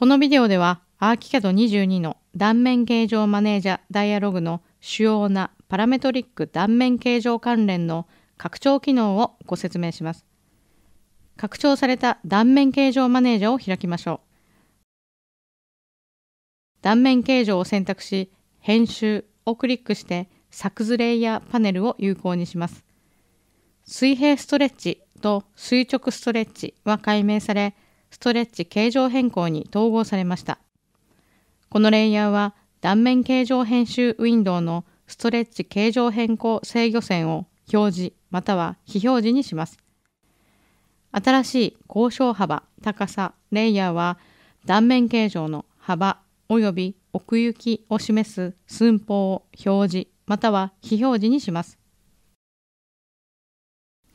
このビデオでは、アーキキャド22の断面形状マネージャーダイアログの主要なパラメトリック断面形状関連の拡張機能をご説明します。拡張された断面形状マネージャーを開きましょう。断面形状を選択し、編集をクリックして作図レイヤーパネルを有効にします。水平ストレッチと垂直ストレッチは解明され、ストレッチ形状変更に統合されました。このレイヤーは断面形状編集ウィンドウのストレッチ形状変更制御線を表示または非表示にします。新しい交渉幅、高さ、レイヤーは断面形状の幅及び奥行きを示す寸法を表示または非表示にします。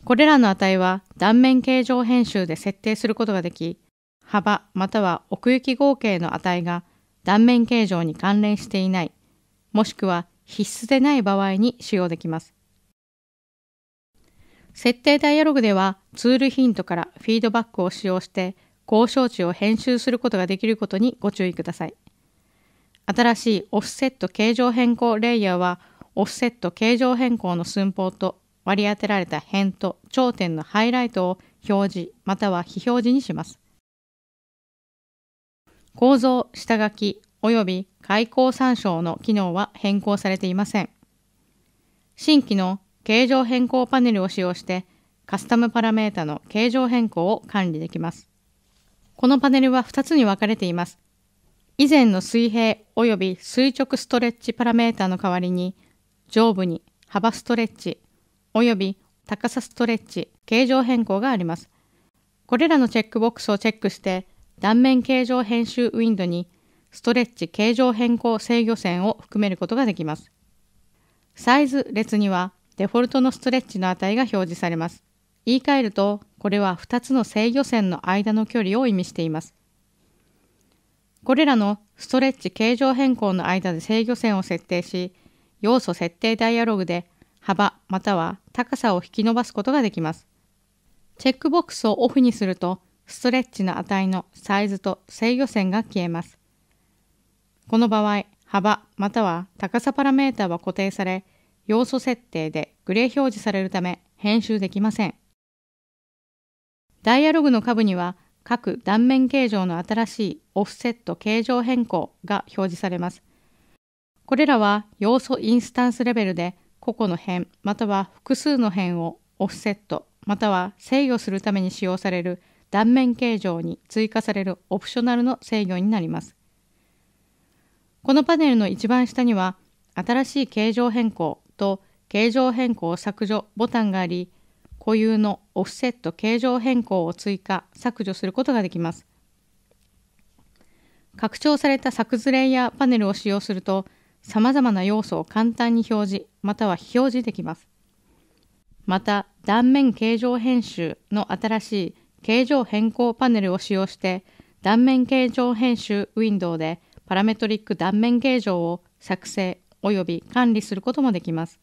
これらの値は断面形状編集で設定することができ、幅または奥行き合計の値が断面形状に関連していない、もしくは必須でない場合に使用できます。設定ダイアログではツールヒントからフィードバックを使用して交渉値を編集することができることにご注意ください。新しいオフセット形状変更レイヤーはオフセット形状変更の寸法と割り当てられた辺と頂点のハイライトを表示または非表示にします。構造、下書き及び開口参照の機能は変更されていません。新規の形状変更パネルを使用してカスタムパラメータの形状変更を管理できます。このパネルは2つに分かれています。以前の水平及び垂直ストレッチパラメータの代わりに上部に幅ストレッチ、および高さストレッチ、形状変更があります。これらのチェックボックスをチェックして、断面形状編集ウィンドにストレッチ形状変更制御線を含めることができます。サイズ列にはデフォルトのストレッチの値が表示されます。言い換えると、これは2つの制御線の間の距離を意味しています。これらのストレッチ形状変更の間で制御線を設定し、要素設定ダイアログで幅または高さを引き伸ばすことができます。チェックボックスをオフにすると、ストレッチの値のサイズと制御線が消えます。この場合、幅または高さパラメータは固定され、要素設定でグレー表示されるため編集できません。ダイアログの下部には各断面形状の新しいオフセット形状変更が表示されます。これらは要素インスタンスレベルで個々の辺または複数の辺をオフセットまたは制御するために使用される断面形状に追加されるオプショナルの制御になります。このパネルの一番下には新しい形状変更と形状変更削除ボタンがあり固有のオフセット形状変更を追加削除することができます。拡張された作図レイヤーパネルを使用するとさまざまな要素を簡単に表示または非表示できます。また断面形状編集の新しい形状変更パネルを使用して断面形状編集ウィンドウでパラメトリック断面形状を作成および管理することもできます。